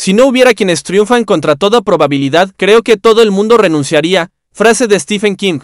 Si no hubiera quienes triunfan contra toda probabilidad, creo que todo el mundo renunciaría, frase de Stephen King.